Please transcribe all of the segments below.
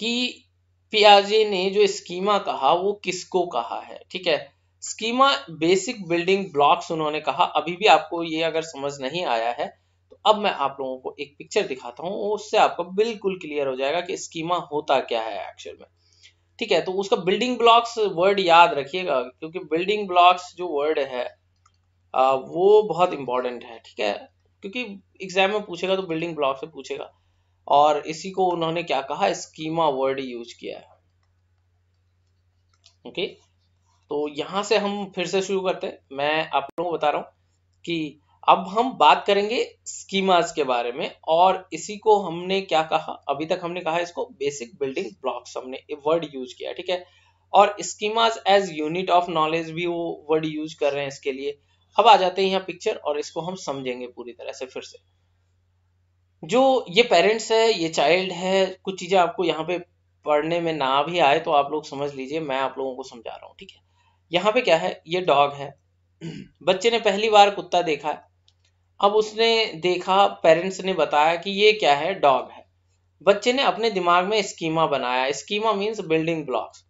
कि पियाजे ने जो स्कीमा कहा वो किसको कहा है ठीक है स्कीमा बेसिक बिल्डिंग ब्लॉक्स उन्होंने कहा अभी भी आपको ये अगर समझ नहीं आया है तो अब मैं आप लोगों को एक पिक्चर दिखाता हूँ उससे आपको बिल्कुल क्लियर हो जाएगा कि स्कीमा होता क्या है एक्चुअल में ठीक है तो उसका बिल्डिंग ब्लॉक्स वर्ड याद रखिएगा क्योंकि बिल्डिंग ब्लॉक्स जो वर्ड है वो बहुत इंपॉर्टेंट है ठीक है क्योंकि एग्जाम में पूछेगा तो बिल्डिंग ब्लॉक से पूछेगा और इसी को उन्होंने क्या कहा स्कीमा वर्ड यूज किया है ओके तो यहां से हम फिर से शुरू करते हैं मैं आप लोगों को बता रहा हूं कि अब हम बात करेंगे स्कीमास के बारे में और इसी को हमने क्या कहा अभी तक हमने कहा इसको बेसिक बिल्डिंग ब्लॉक्स हमने वर्ड यूज किया ठीक है और schemas as unit of knowledge भी वो वर्ड यूज कर रहे हैं इसके लिए अब आ जाते हैं यहाँ पिक्चर और इसको हम समझेंगे पूरी तरह से फिर से जो ये पेरेंट्स है ये चाइल्ड है कुछ चीज़ें आपको यहाँ पे पढ़ने में ना भी आए तो आप लोग समझ लीजिए मैं आप लोगों को समझा रहा हूँ ठीक है यहाँ पे क्या है ये डॉग है बच्चे ने पहली बार कुत्ता देखा है अब उसने देखा पेरेंट्स ने बताया कि ये क्या है डॉग है बच्चे ने अपने दिमाग में स्कीमा बनाया स्कीमा मीन्स बिल्डिंग ब्लॉक्स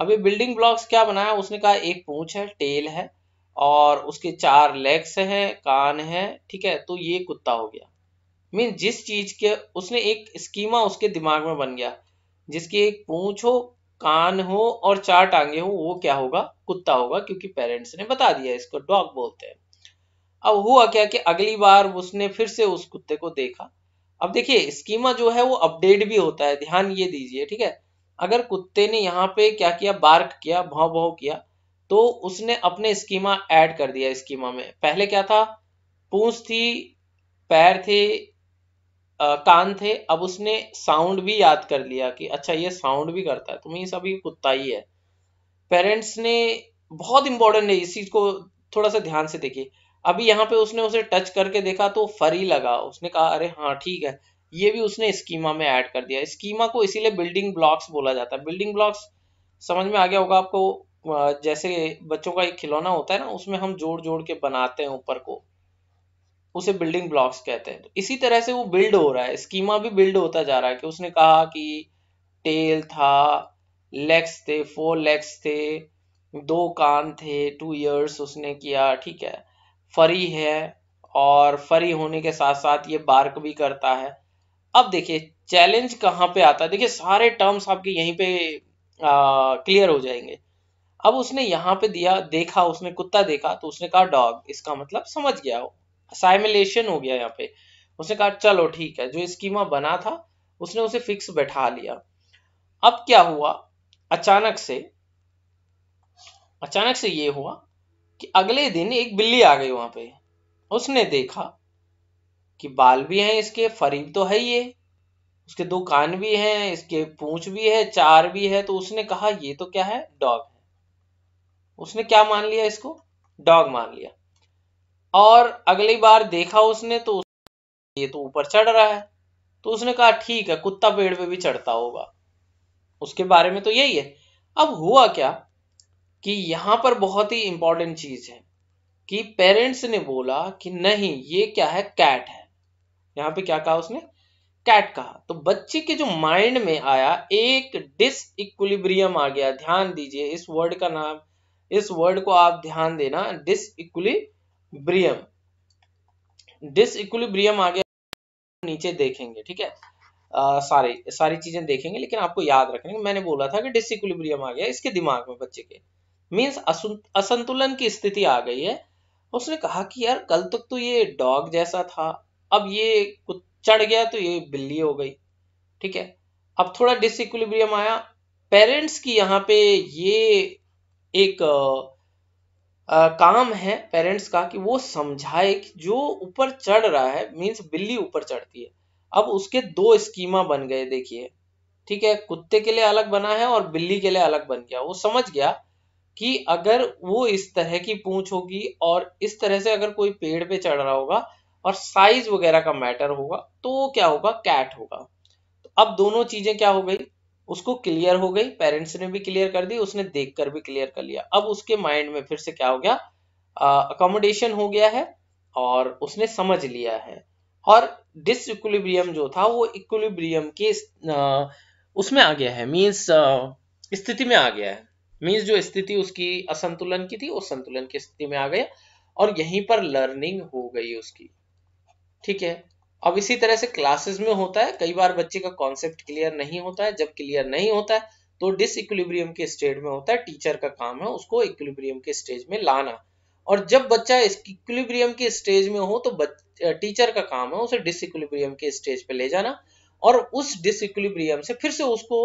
अब ये बिल्डिंग ब्लॉक्स क्या बनाया उसने कहा एक पूंछ है टेल है और उसके चार लेग्स हैं कान है ठीक है तो ये कुत्ता हो गया मीन जिस चीज के उसने एक स्कीमा उसके दिमाग में बन गया जिसकी एक पूछ हो कान हो और चार टांगे हो वो क्या होगा कुत्ता होगा क्योंकि पेरेंट्स ने बता दिया इसको डॉग बोलते हैं अब हुआ क्या कि अगली बार उसने फिर से उस कुत्ते को देखा अब देखिए स्कीमा जो है वो अपडेट भी होता है ध्यान ये दीजिए ठीक है अगर कुत्ते ने यहाँ पे क्या किया बार्क किया भाव भाव किया तो उसने अपने स्कीमा ऐड कर दिया स्कीमा में पहले क्या था पूंछ थी पैर थे कान थे अब उसने साउंड भी याद कर लिया कि अच्छा ये साउंड भी करता है तुम्हें ये सभी कुत्ता ही है पेरेंट्स ने बहुत इंपॉर्टेंट है इस चीज को थोड़ा सा ध्यान से देखिए अभी यहाँ पे उसने उसे टच करके देखा तो फरी लगा उसने कहा अरे हाँ ठीक है ये भी उसने स्कीमा में ऐड कर दिया स्कीमा को इसीलिए बिल्डिंग ब्लॉक्स बोला जाता है बिल्डिंग ब्लॉक्स समझ में आ गया होगा आपको जैसे बच्चों का एक खिलौना होता है ना उसमें हम जोड़ जोड़ के बनाते हैं ऊपर को उसे बिल्डिंग ब्लॉक्स कहते हैं तो इसी तरह से वो बिल्ड हो रहा है स्कीमा भी बिल्ड होता जा रहा है कि उसने कहा कि टेल था लेग्स थे फोर लेग्स थे दो कान थे टू ईयर्स उसने किया ठीक है फरी है और फरी होने के साथ साथ ये बार्क भी करता है अब देखिए चैलेंज कहाँ पे आता है देखिए सारे टर्म्स आपके यहीं पे आ, क्लियर हो जाएंगे अब उसने यहाँ पे दिया देखा उसने कुत्ता देखा तो उसने कहा डॉग इसका मतलब समझ गया हो साइमिलेशन हो गया यहाँ पे उसने कहा चलो ठीक है जो स्कीमा बना था उसने उसे फिक्स बैठा लिया अब क्या हुआ अचानक से अचानक से ये हुआ कि अगले दिन एक बिल्ली आ गई वहां पे उसने देखा कि बाल भी हैं इसके फरीब तो है ये उसके दो कान भी हैं इसके पूंछ भी है चार भी है तो उसने कहा ये तो क्या है डॉग है उसने क्या मान लिया इसको डॉग मान लिया और अगली बार देखा उसने तो ये तो ऊपर चढ़ रहा है तो उसने कहा ठीक है कुत्ता पेड़ पे भी चढ़ता होगा उसके बारे में तो यही है अब हुआ क्या कि यहां पर बहुत ही इंपॉर्टेंट चीज है कि पेरेंट्स ने बोला कि नहीं ये क्या है कैट है यहाँ पे क्या कहा उसने कैट कहा तो बच्चे के जो माइंड में आया एक डिस इक्विलिब्रियम आ गया ध्यान दीजिए इस वर्ड का नाम इस वर्ड को आप ध्यान देना डिस इक्वली ब्रियम डिसइक्विलिब्रियम आगे नीचे देखेंगे ठीक है आ, सारे सारी चीजें देखेंगे लेकिन आपको याद रखेंगे मैंने बोला था कि डिसइक्विलिब्रियम आ गया इसके दिमाग में बच्चे के मीन्स असंतुलन की स्थिति आ गई है उसने कहा कि यार कल तक तो ये डॉग जैसा था अब ये चढ़ गया तो ये बिल्ली हो गई ठीक है अब थोड़ा डिसइक्विलिब्रियम आया पेरेंट्स की यहाँ पे ये एक आ, आ, काम है पेरेंट्स का कि वो समझाए कि जो ऊपर चढ़ रहा है मीन्स बिल्ली ऊपर चढ़ती है अब उसके दो स्कीमा बन गए देखिए ठीक है कुत्ते के लिए अलग बना है और बिल्ली के लिए अलग बन गया वो समझ गया कि अगर वो इस तरह की पूंछ होगी और इस तरह से अगर कोई पेड़ पे चढ़ रहा होगा और साइज वगैरह का मैटर होगा तो क्या होगा कैट होगा तो अब दोनों चीजें क्या हो गई उसको क्लियर हो गई पेरेंट्स ने भी क्लियर कर दी उसने देख कर भी क्लियर कर लिया अब उसके माइंड में फिर से क्या हो गया अकोमोडेशन हो गया है और उसने समझ लिया है और डिसइक्विलिब्रियम जो था वो इक्विलिब्रियम के उसमें आ गया है मीन्स स्थिति में आ गया है मीन्स जो स्थिति उसकी असंतुलन की थी उस संतुलन की स्थिति में आ गया और यहीं पर लर्निंग हो गई उसकी ठीक है अब इसी तरह से क्लासेस में होता है कई बार बच्चे का कॉन्सेप्ट क्लियर नहीं होता है जब क्लियर नहीं होता है तो डिसइक्विलिब्रियम के स्टेज में होता है टीचर का काम है उसको इक्विलिब्रियम के स्टेज में लाना और जब बच्चा इक्विलिब्रियम के स्टेज में हो तो टीचर का काम है उसे डिसइक्विलिब्रियम के स्टेज पे ले जाना और उस डिसइक्विलिब्रियम से फिर से उसको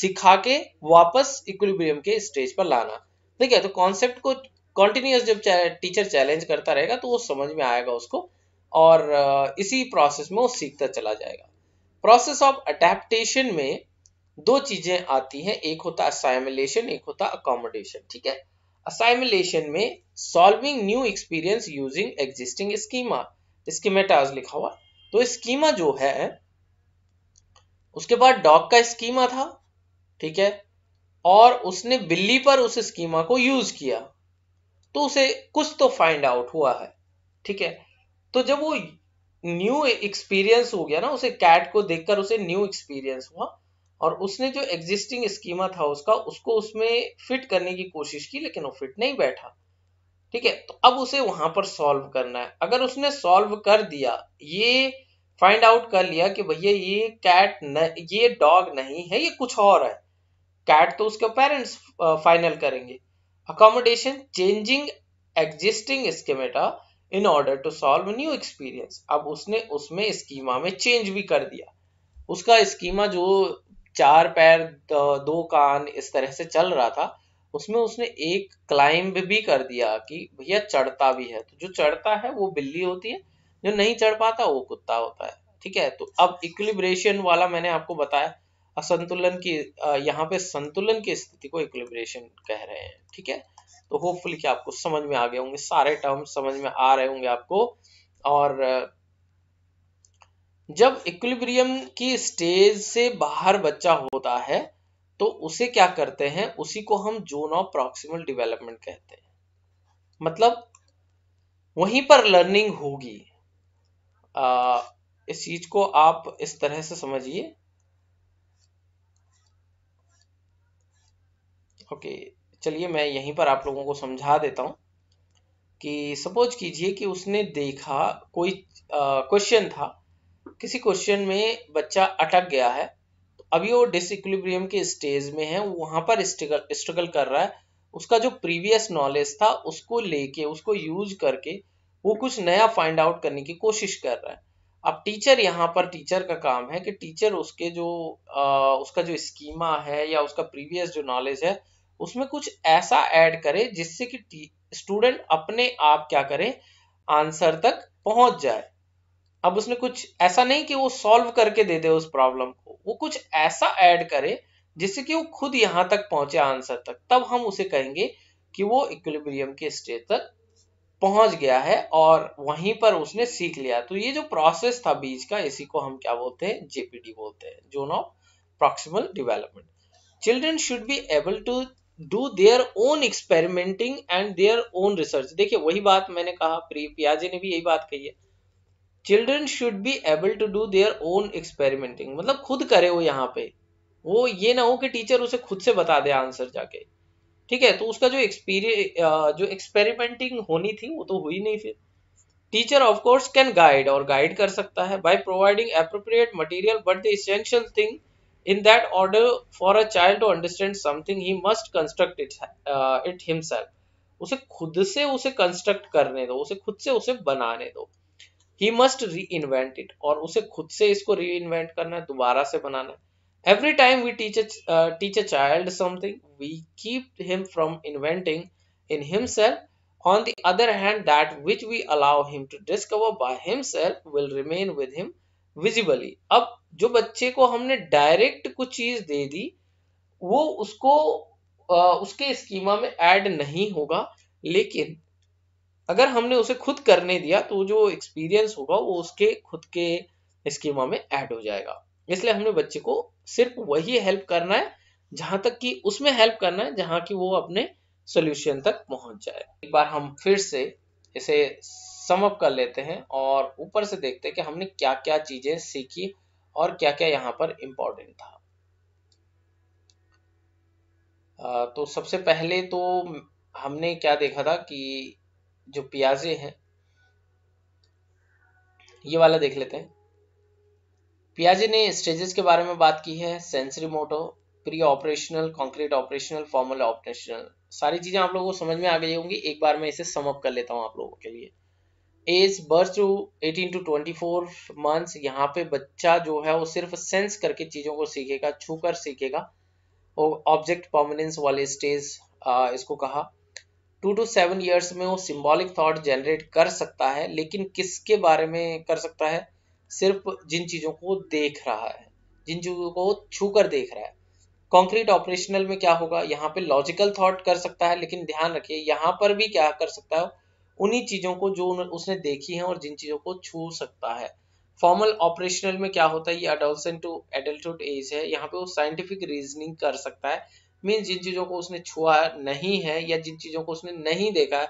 सिखा के वापस इक्विलिब्रियम के स्टेज पर लाना ठीक है तो कॉन्सेप्ट को कॉन्टिन्यूस जब टीचर चैलेंज करता रहेगा तो वो समझ में आएगा उसको और इसी प्रोसेस में वो सीखता चला जाएगा प्रोसेस ऑफ अडेप्टेशन में दो चीजें आती हैं एक होता है असाइमिलेशन एक होता है अकोमोडेशन ठीक है असाइमिलेशन में solving new experience using existing schema schemata लिखा हुआ तो स्कीमा जो है उसके बाद डॉग का स्कीमा था ठीक है और उसने बिल्ली पर उस स्कीमा को यूज किया तो उसे कुछ तो फाइंड आउट हुआ है ठीक है तो जब वो न्यू एक्सपीरियंस हो गया ना उसे कैट को देखकर उसे न्यू एक्सपीरियंस हुआ और उसने जो एग्जिस्टिंग स्कीमा था उसका उसको उसमें फिट करने की कोशिश की लेकिन वो फिट नहीं बैठा ठीक है तो अब उसे वहां पर सॉल्व करना है अगर उसने सॉल्व कर दिया ये फाइंड आउट कर लिया कि भैया ये कैट न ये डॉग नहीं है ये कुछ और है कैट तो उसके पेरेंट्स फाइनल करेंगे accommodation changing existing schemata in order to solve new experience अब उसने उसमें स्कीमा में चेंज भी कर दिया उसका स्कीमा जो चार पैर दो कान इस तरह से चल रहा था उसमें उसने एक क्लाइंब भी कर दिया कि भैया चढ़ता भी है तो जो चढ़ता है वो बिल्ली होती है जो नहीं चढ़ पाता वो कुत्ता होता है ठीक है तो अब इक्विलिब्रेशन वाला मैंने आपको बताया असंतुलन की यहाँ पे संतुलन की स्थिति को इक्विलिब्रेशन कह रहे हैं ठीक है थीके? तो होपफुली कि आपको समझ में आ गए होंगे सारे टर्म समझ में आ रहे होंगे आपको और जब इक्विलिब्रियम की स्टेज से बाहर बच्चा होता है तो उसे क्या करते हैं उसी को हम जोन ऑफ प्रॉक्सिमल डेवलपमेंट कहते हैं मतलब वहीं पर लर्निंग होगी इस चीज को आप इस तरह से समझिए ओके चलिए मैं यहीं पर आप लोगों को समझा देता हूँ कि सपोज कीजिए कि उसने देखा कोई क्वेश्चन था किसी क्वेश्चन में बच्चा अटक गया है तो अभी वो डिसक्लिब्रियम के स्टेज में है वहां पर स्ट्रगल कर रहा है उसका जो प्रीवियस नॉलेज था उसको लेके उसको यूज करके वो कुछ नया फाइंड आउट करने की कोशिश कर रहा है अब टीचर यहाँ पर टीचर का काम है कि टीचर उसके जो आ, उसका जो स्कीमा है या उसका प्रीवियस जो नॉलेज है उसमें कुछ ऐसा ऐड करे जिससे कि स्टूडेंट अपने आप क्या करे आंसर तक पहुंच जाए अब उसने कुछ ऐसा नहीं कि वो सॉल्व करके दे दे उस प्रॉब्लम को वो कुछ ऐसा ऐड करे जिससे कि वो खुद यहां तक पहुंचे आंसर तक तब हम उसे कहेंगे कि वो इक्विलिब्रियम के स्टेज तक पहुंच गया है और वहीं पर उसने सीख लिया तो ये जो प्रोसेस था बीज का इसी को हम क्या बोलते हैं जेपीडी बोलते हैं zone of proximal development children should be able to do their own experimenting and their own research देखिए वही बात मैंने कहा प्री ने भी यही बात कही है children should be able to do their own experimenting मतलब खुद करे वो यहाँ पे वो ये ना हो कि टीचर उसे खुद से बता दे आंसर जाके ठीक है तो उसका जो एक्सपीरियंस जो एक्सपेरिमेंटिंग होनी थी वो तो हुई नहीं फिर teacher of course can guide और गाइड कर सकता है by providing appropriate material but the essential thing in that order for a child to understand something he must construct it uh, it himself उसे खुद से उसे कंस्ट्रक्ट करने दो उसे खुद से उसे बनाने दो ही मस्ट री इन्वेंट इट और उसे खुद से इसको री इन्वेंट करना है दोबारा से बनाना है every time we teach teach a child something we keep him from inventing in himself on the other hand that which we allow him to discover by himself will remain with him visibly अब जो बच्चे को हमने direct कुछ चीज दे दी वो उसको आ, उसके स्कीमा में ऐड नहीं होगा लेकिन अगर हमने उसे खुद करने दिया तो जो एक्सपीरियंस होगा वो उसके खुद के स्कीमा में ऐड हो जाएगा इसलिए हमने बच्चे को सिर्फ वही हेल्प करना है जहां तक कि उसमें हेल्प करना है जहां कि वो अपने सोल्यूशन तक पहुंच जाए एक बार हम फिर से इसे समअप कर लेते हैं और ऊपर से देखते हैं कि हमने क्या क्या चीजें सीखी और क्या क्या यहाँ पर इम्पोर्टेंट था तो सबसे पहले तो हमने क्या देखा था कि जो प्याजे हैं ये वाला देख लेते हैं पियाजे ने स्टेजेस के बारे में बात की है sensorimotor preoperational concrete operational formal operational सारी चीजें आप लोगों को समझ में आ गई होंगी एक बार मैं इसे समअप कर लेता हूं आप लोगों के लिए age birth to 18 to 24 months यहाँ पे बच्चा जो है वो सिर्फ सेंस करके चीज़ों को सीखेगा छू कर सीखेगा और ऑब्जेक्ट परमानेंस वाले स्टेज इसको कहा टू टू सेवन ईयर्स में वो सिम्बॉलिक थॉट जनरेट कर सकता है लेकिन किसके बारे में कर सकता है सिर्फ जिन चीज़ों को देख रहा है जिन चीज़ों को छू कर देख रहा है कॉन्क्रीट ऑपरेशनल में क्या होगा यहाँ पे लॉजिकल थॉट कर सकता है लेकिन ध्यान रखिए यहाँ पर भी क्या कर सकता है उन्हीं चीजों को जो उसने देखी है और जिन चीजों को छू सकता है फॉर्मल ऑपरेशनल में क्या होता है ये अडोल्सन टू एडल्टुड एज है यहाँ पे वो साइंटिफिक रीजनिंग कर सकता है मीन जिन चीजों को उसने छुआ नहीं है या जिन चीजों को उसने नहीं देखा है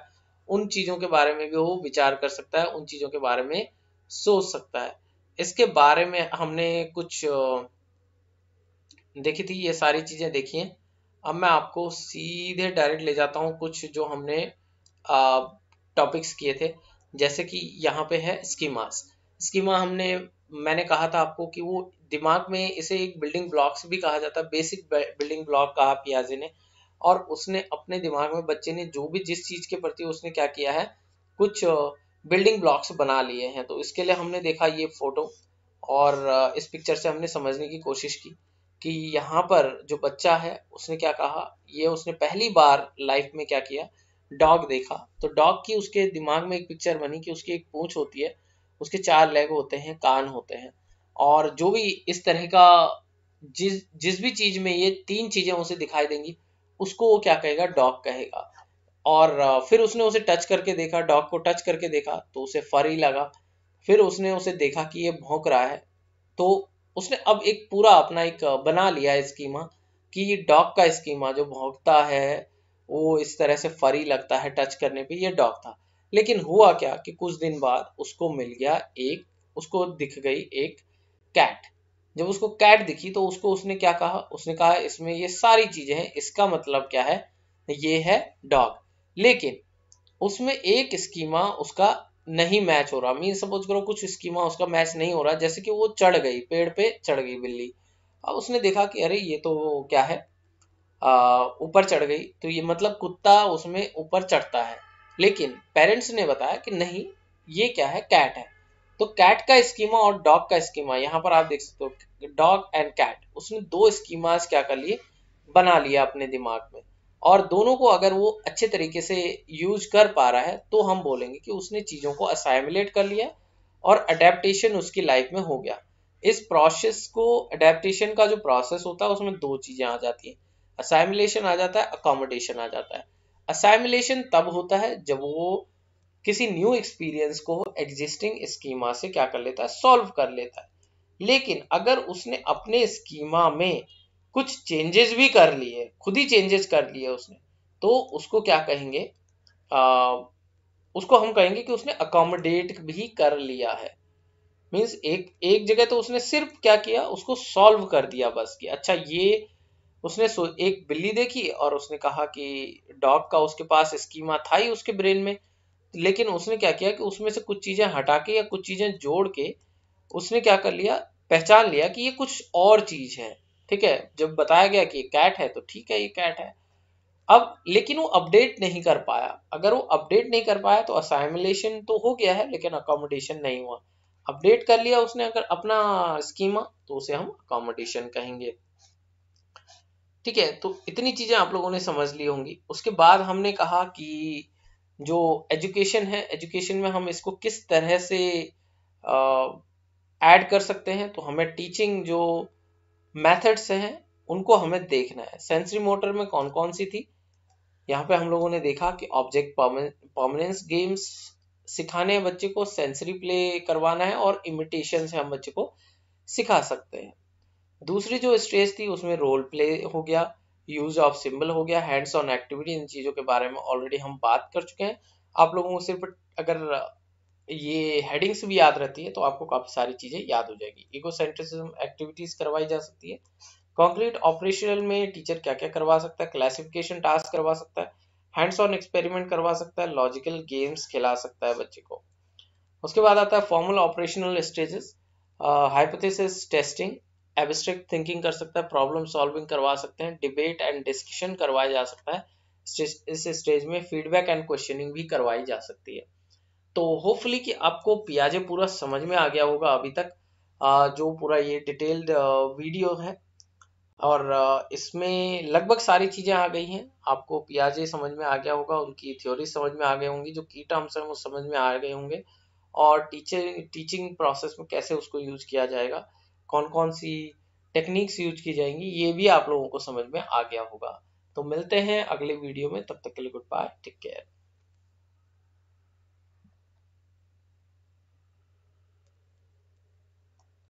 उन चीजों के बारे में भी वो विचार कर सकता है उन चीजों के बारे में सोच सकता है इसके बारे में हमने कुछ देखी थी ये सारी चीजें देखी हैं अब मैं आपको सीधे डायरेक्ट ले जाता हूँ कुछ जो हमने आ, टॉपिक्स किए थे जैसे कि यहाँ पे है स्कीमास स्कीमा हमने मैंने कहा था आपको कि वो दिमाग में इसे एक बिल्डिंग ब्लॉक्स भी कहा जाता है बेसिक बिल्डिंग ब्लॉक कहा पियाजी ने और उसने अपने दिमाग में बच्चे ने जो भी जिस चीज के प्रति उसने क्या किया है कुछ बिल्डिंग ब्लॉक्स बना लिए हैं तो इसके लिए हमने देखा ये फोटो और इस पिक्चर से हमने समझने की कोशिश की कि यहाँ पर जो बच्चा है उसने क्या कहा ये उसने पहली बार लाइफ में क्या किया डॉग देखा तो डॉग की उसके दिमाग में एक पिक्चर बनी कि उसकी एक पूंछ होती है उसके चार लेग होते हैं कान होते हैं और जो भी इस तरह का जिस जिस भी चीज में ये तीन चीजें उसे दिखाई देंगी उसको वो क्या कहेगा डॉग कहेगा और फिर उसने उसे टच करके देखा डॉग को टच करके देखा तो उसे फरी लगा फिर उसने उसे देखा कि ये भौंक रहा है तो उसने अब एक पूरा अपना एक बना लिया स्कीमा कि ये डॉग का स्कीमा जो भौंकता है वो इस तरह से फरी लगता है टच करने पे ये डॉग था लेकिन हुआ क्या कि कुछ दिन बाद उसको मिल गया एक उसको दिख गई एक कैट जब उसको कैट दिखी तो उसको उसने क्या कहा उसने कहा इसमें ये सारी चीजें हैं इसका मतलब क्या है ये है डॉग लेकिन उसमें एक स्कीमा उसका नहीं मैच हो रहा मीन सपोज करो कुछ स्कीमा उसका मैच नहीं हो रहा जैसे कि वो चढ़ गई पेड़ पे चढ़ गई बिल्ली अब उसने देखा कि अरे ये तो क्या है ऊपर चढ़ गई तो ये मतलब कुत्ता उसमें ऊपर चढ़ता है लेकिन पेरेंट्स ने बताया कि नहीं ये क्या है कैट है तो कैट का स्कीमा और डॉग का स्कीमा यहाँ पर आप देख सकते हो डॉग एंड कैट उसने दो स्कीमास क्या कर लिए बना लिया अपने दिमाग में और दोनों को अगर वो अच्छे तरीके से यूज कर पा रहा है तो हम बोलेंगे कि उसने चीज़ों को असाइमुलेट कर लिया और अडेप्टेशन उसकी लाइफ में हो गया इस प्रोसेस को अडेप्टेशन का जो प्रोसेस होता है उसमें दो चीज़ें आ जाती हैं असाइमिलेशन आ जाता है अकोमोडेशन आ जाता है असाइमिलेशन तब होता है जब वो किसी न्यू एक्सपीरियंस को एग्जिस्टिंग स्कीमा से क्या कर लेता है सॉल्व कर लेता है लेकिन अगर उसने अपने स्कीमा में कुछ चेंजेस भी कर लिए खुद ही चेंजेस कर लिए उसने तो उसको क्या कहेंगे आ, उसको हम कहेंगे कि उसने अकोमोडेट भी कर लिया है मीन्स एक एक जगह तो उसने सिर्फ क्या किया उसको सॉल्व कर दिया बस कि अच्छा ये उसने एक बिल्ली देखी और उसने कहा कि डॉग का उसके पास स्कीमा था ही उसके ब्रेन में लेकिन उसने क्या किया कि उसमें से कुछ चीजें हटा के या कुछ चीजें जोड़ के उसने क्या कर लिया पहचान लिया कि ये कुछ और चीज है ठीक है जब बताया गया कि ये कैट है तो ठीक है ये कैट है अब लेकिन वो अपडेट नहीं कर पाया अगर वो अपडेट नहीं कर पाया तो असाइमिलेशन तो हो गया है लेकिन अकोमोडेशन नहीं हुआ अपडेट कर लिया उसने अगर अपना स्कीमा तो उसे हम अकोमोडेशन कहेंगे ठीक है तो इतनी चीजें आप लोगों ने समझ ली होंगी उसके बाद हमने कहा कि जो एजुकेशन है एजुकेशन में हम इसको किस तरह से ऐड कर सकते हैं तो हमें टीचिंग जो मेथड्स हैं उनको हमें देखना है सेंसरी मोटर में कौन कौन सी थी यहाँ पे हम लोगों ने देखा कि ऑब्जेक्ट परमानेंस गेम्स सिखाने हैं बच्चे को सेंसरी प्ले करवाना है और इमिटेशन से हम बच्चे को सिखा सकते हैं दूसरी जो स्टेज थी उसमें रोल प्ले हो गया यूज ऑफ सिंबल हो गया हैंड्स ऑन एक्टिविटी इन चीज़ों के बारे में ऑलरेडी हम बात कर चुके हैं आप लोगों को सिर्फ अगर ये हेडिंग्स भी याद रहती है तो आपको काफ़ी सारी चीज़ें याद हो जाएगी इकोसेंट्रिज्म एक्टिविटीज़ करवाई जा सकती है कॉन्क्रीट ऑपरेशनल में टीचर क्या क्या करवा सकता है क्लासिफिकेशन टास्क करवा सकता है हैंड्स ऑन एक्सपेरिमेंट करवा सकता है लॉजिकल गेम्स खिला सकता है बच्चे को उसके बाद आता है formal operational stages hypothesis testing abstract thinking कर सकता है प्रॉब्लम सॉल्विंग करवा सकते हैं डिबेट एंड डिस्कशन करवाया जा सकता है इस स्टेज में फीडबैक एंड क्वेश्चनिंग भी करवाई जा सकती है तो होपफुली कि आपको पियाजे पूरा समझ में आ गया होगा अभी तक जो पूरा ये डिटेल्ड वीडियो है और इसमें लगभग सारी चीज़ें आ गई हैं आपको पियाजे समझ में आ गया होगा उनकी थ्योरी समझ में आ गई होंगी जो की टर्म्स हैं वो समझ में आ गए होंगे और टीचर टीचिंग प्रोसेस में कैसे उसको यूज किया जाएगा कौन कौन सी टेक्निक्स यूज की जाएंगी ये भी आप लोगों को समझ में आ गया होगा तो मिलते हैं अगले वीडियो में तब तक के लिए गुड बाय टेक केयर